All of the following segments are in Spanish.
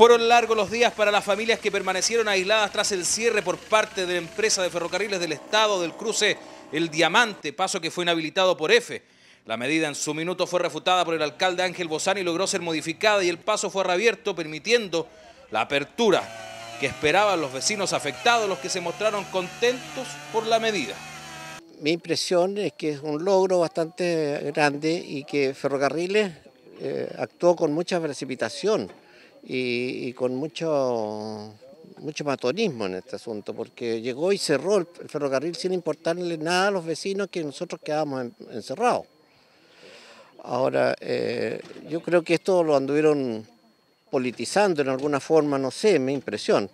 Fueron largos los días para las familias que permanecieron aisladas tras el cierre por parte de la empresa de ferrocarriles del Estado del cruce El Diamante, paso que fue inhabilitado por EFE. La medida en su minuto fue refutada por el alcalde Ángel Bozani y logró ser modificada y el paso fue reabierto permitiendo la apertura que esperaban los vecinos afectados, los que se mostraron contentos por la medida. Mi impresión es que es un logro bastante grande y que Ferrocarriles eh, actuó con mucha precipitación y, con mucho mucho matonismo en este asunto, porque llegó y cerró el ferrocarril sin importarle nada a los vecinos que nosotros quedábamos encerrados. Ahora, eh, yo creo que esto lo anduvieron politizando en alguna forma, no sé, mi impresión.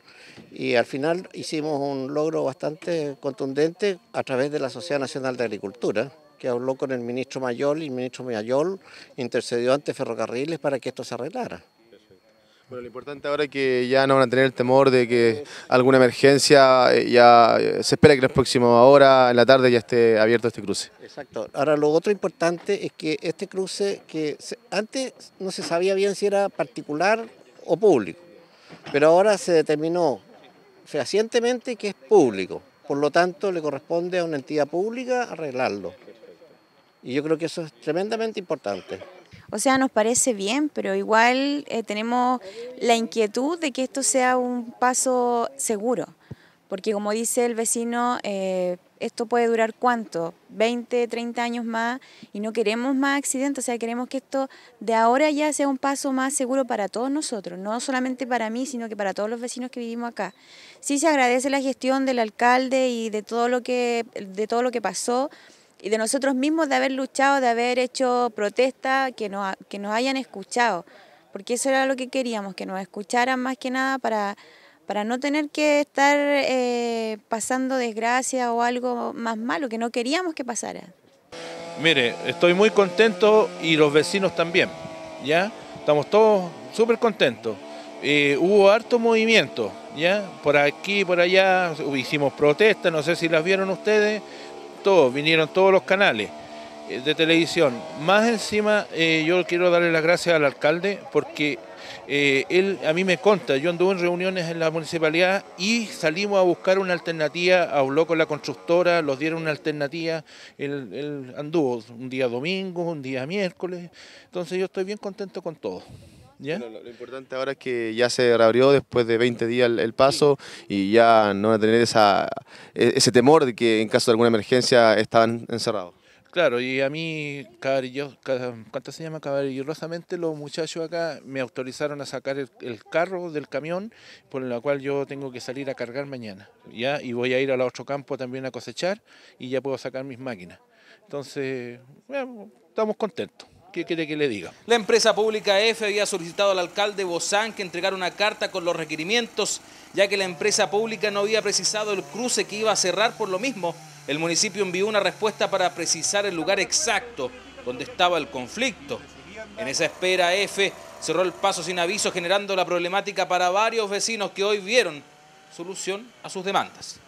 Y al final hicimos un logro bastante contundente a través de la Sociedad Nacional de Agricultura, que habló con el ministro Mayol y el ministro Mayol intercedió ante ferrocarriles para que esto se arreglara. Bueno, lo importante ahora es que ya no van a tener el temor de que alguna emergencia, eh, ya eh, se espera que en las próximas horas, en la tarde, ya esté abierto este cruce. Exacto. Ahora, lo otro importante es que este cruce, que antes no se sabía bien si era particular o público, pero ahora se determinó fehacientemente que es público, por lo tanto le corresponde a una entidad pública arreglarlo. Y yo creo que eso es tremendamente importante. O sea, nos parece bien, pero igual eh, tenemos la inquietud de que esto sea un paso seguro, porque como dice el vecino, eh, esto puede durar cuánto, 20, 30 años más, y no queremos más accidentes, o sea, queremos que esto de ahora ya sea un paso más seguro para todos nosotros, no solamente para mí, sino que para todos los vecinos que vivimos acá. Sí se agradece la gestión del alcalde y de todo lo que, de todo lo que pasó, y de nosotros mismos de haber luchado, de haber hecho protesta, que nos, que nos hayan escuchado, porque eso era lo que queríamos, que nos escucharan más que nada para, para no tener que estar eh, pasando desgracia o algo más malo que no queríamos que pasara. Mire, estoy muy contento y los vecinos también, ¿ya? Estamos todos súper contentos. hubo harto movimiento, ¿ya? Por aquí, por allá, hicimos protestas, no sé si las vieron ustedes todos, vinieron todos los canales eh, de televisión. Más encima, eh, yo quiero darle las gracias al alcalde porque eh, él a mí me conta, yo anduve en reuniones en la municipalidad y salimos a buscar una alternativa, habló con la constructora, los dieron una alternativa, él, él anduvo un día domingo, un día miércoles, entonces yo estoy bien contento con todo lo, importante ahora es que ya se reabrió después de 20 días el, paso y ya no va a tener e, ese temor de que en caso de alguna emergencia estaban encerrados. Claro, y a mí, caballero, ¿cuánto se llama? Caballerosamente, los muchachos acá me autorizaron a sacar el, carro del camión, por el cual yo tengo que salir a cargar mañana, Y voy a ir al otro campo también a cosechar y ya puedo sacar mis máquinas. Entonces, estamos contentos. ¿Qué quiere que le diga? La empresa pública F había solicitado al alcalde Bozán que entregara una carta con los requerimientos, ya que la empresa pública no había precisado el cruce que iba a cerrar por lo mismo. El municipio envió una respuesta para precisar el lugar exacto donde estaba el conflicto. En esa espera, F cerró el paso sin aviso, generando la problemática para varios vecinos que hoy vieron solución a sus demandas.